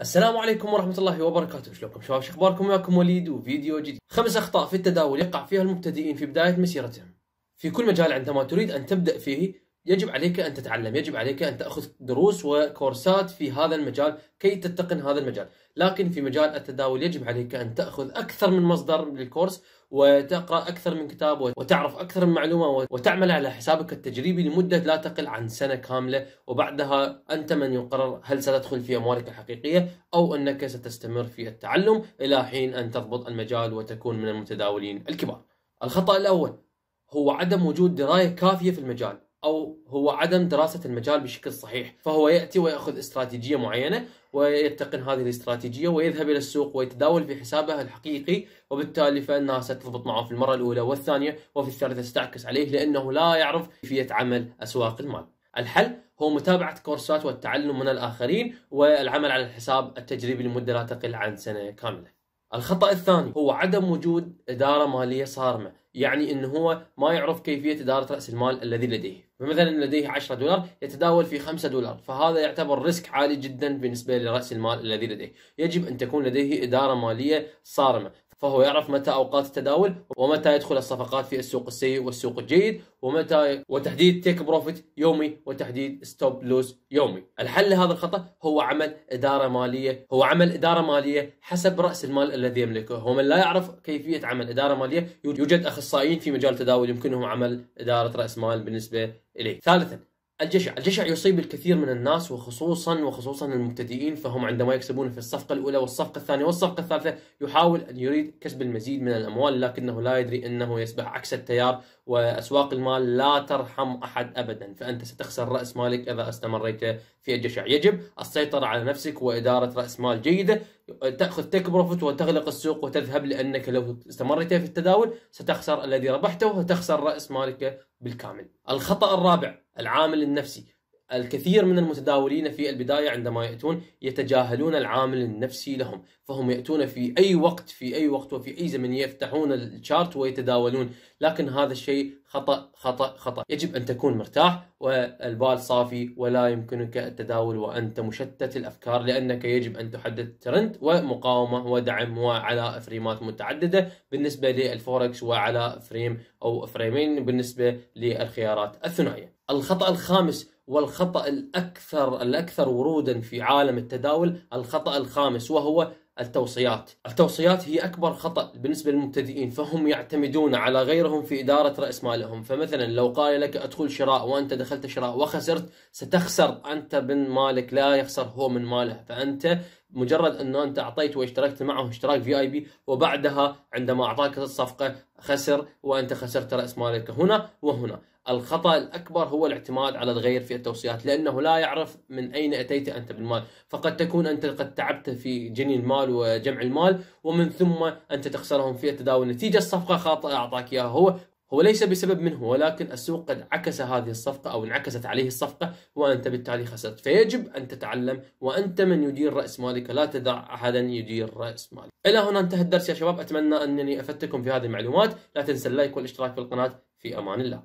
السلام عليكم ورحمة الله وبركاته شلونكم شباب شخباركم معكم وليد وفيديو جديد خمس أخطاء في التداول يقع فيها المبتدئين في بداية مسيرتهم في كل مجال عندما تريد أن تبدأ فيه يجب عليك أن تتعلم يجب عليك أن تأخذ دروس وكورسات في هذا المجال كي تتقن هذا المجال لكن في مجال التداول يجب عليك أن تأخذ أكثر من مصدر للكورس وتقرا اكثر من كتاب وتعرف اكثر من معلومه وتعمل على حسابك التجريبي لمده لا تقل عن سنه كامله وبعدها انت من يقرر هل ستدخل في اموالك الحقيقيه او انك ستستمر في التعلم الى حين ان تضبط المجال وتكون من المتداولين الكبار. الخطا الاول هو عدم وجود درايه كافيه في المجال او هو عدم دراسة المجال بشكل صحيح فهو يأتي ويأخذ استراتيجية معينة ويتقن هذه الاستراتيجية ويذهب إلى السوق ويتداول في حسابه الحقيقي وبالتالي فإنها ستضبط معه في المرة الأولى والثانية وفي الثالثة ستعكس عليه لأنه لا يعرف كيفية عمل أسواق المال الحل هو متابعة كورسات والتعلم من الآخرين والعمل على الحساب التجريبي لمدة لا تقل عن سنة كاملة الخطأ الثاني هو عدم وجود إدارة مالية صارمة يعني أنه هو ما يعرف كيفية إدارة رأس المال الذي لديه فمثلا لديه 10 دولار يتداول في 5 دولار فهذا يعتبر ريسك عالي جدا بالنسبة لرأس المال الذي لديه يجب أن تكون لديه إدارة مالية صارمة فهو يعرف متى اوقات التداول ومتى يدخل الصفقات في السوق السيء والسوق الجيد ومتى وتحديد تيك بروفيت يومي وتحديد ستوب لوس يومي الحل لهذا الخطا هو عمل اداره ماليه هو عمل اداره ماليه حسب راس المال الذي يملكه ومن لا يعرف كيفيه عمل اداره ماليه يوجد اخصائيين في مجال التداول يمكنهم عمل اداره راس مال بالنسبه اليه ثالثا الجشع الجشع يصيب الكثير من الناس وخصوصا وخصوصا المبتدئين فهم عندما يكسبون في الصفقة الأولى والصفقة الثانية والصفقة الثالثة يحاول أن يريد كسب المزيد من الأموال لكنه لا يدري أنه يسبح عكس التيار وأسواق المال لا ترحم أحد أبدا فأنت ستخسر رأس مالك إذا استمريت في الجشع يجب السيطرة على نفسك وإدارة رأس مال جيدة تأخذ تيك بروفيت وتغلق السوق وتذهب لأنك لو استمريت في التداول ستخسر الذي ربحته وتخسر رأس مالك بالكامل الخطأ الرابع العامل النفسي الكثير من المتداولين في البداية عندما يأتون يتجاهلون العامل النفسي لهم فهم يأتون في أي وقت في أي وقت وفي أي زمن يفتحون الشارت ويتداولون لكن هذا الشيء خطأ خطأ خطأ يجب أن تكون مرتاح والبال صافي ولا يمكنك التداول وأنت مشتت الأفكار لأنك يجب أن تحدد ترند ومقاومة ودعم وعلى فريمات متعددة بالنسبة للفوركس وعلى فريم أو فريمين بالنسبة للخيارات الثنائية الخطأ الخامس والخطأ الأكثر الأكثر ورودا في عالم التداول الخطأ الخامس وهو التوصيات التوصيات هي أكبر خطأ بالنسبة للمبتدئين فهم يعتمدون على غيرهم في إدارة رأس مالهم فمثلا لو قال لك أدخل شراء وأنت دخلت شراء وخسرت ستخسر أنت من مالك لا يخسر هو من ماله فأنت مجرد أنه أنت أعطيت واشتركت معه اشتراك في آي بي وبعدها عندما أعطاك الصفقة خسر وأنت خسرت رأس مالك هنا وهنا الخطا الاكبر هو الاعتماد على الغير في التوصيات لانه لا يعرف من اين اتيت انت بالمال، فقد تكون انت قد تعبت في جني المال وجمع المال ومن ثم انت تخسرهم في التداول نتيجه الصفقه خاطئه اعطاك اياها هو هو ليس بسبب منه ولكن السوق قد عكس هذه الصفقة أو انعكست عليه الصفقة وأنت بالتالي خسرت فيجب أن تتعلم وأنت من يدير رأس مالك لا تدع أحدا يدير رأس مالك إلى هنا انتهى الدرس يا شباب أتمنى أنني أفدتكم في هذه المعلومات لا تنسى اللايك والاشتراك في القناة في أمان الله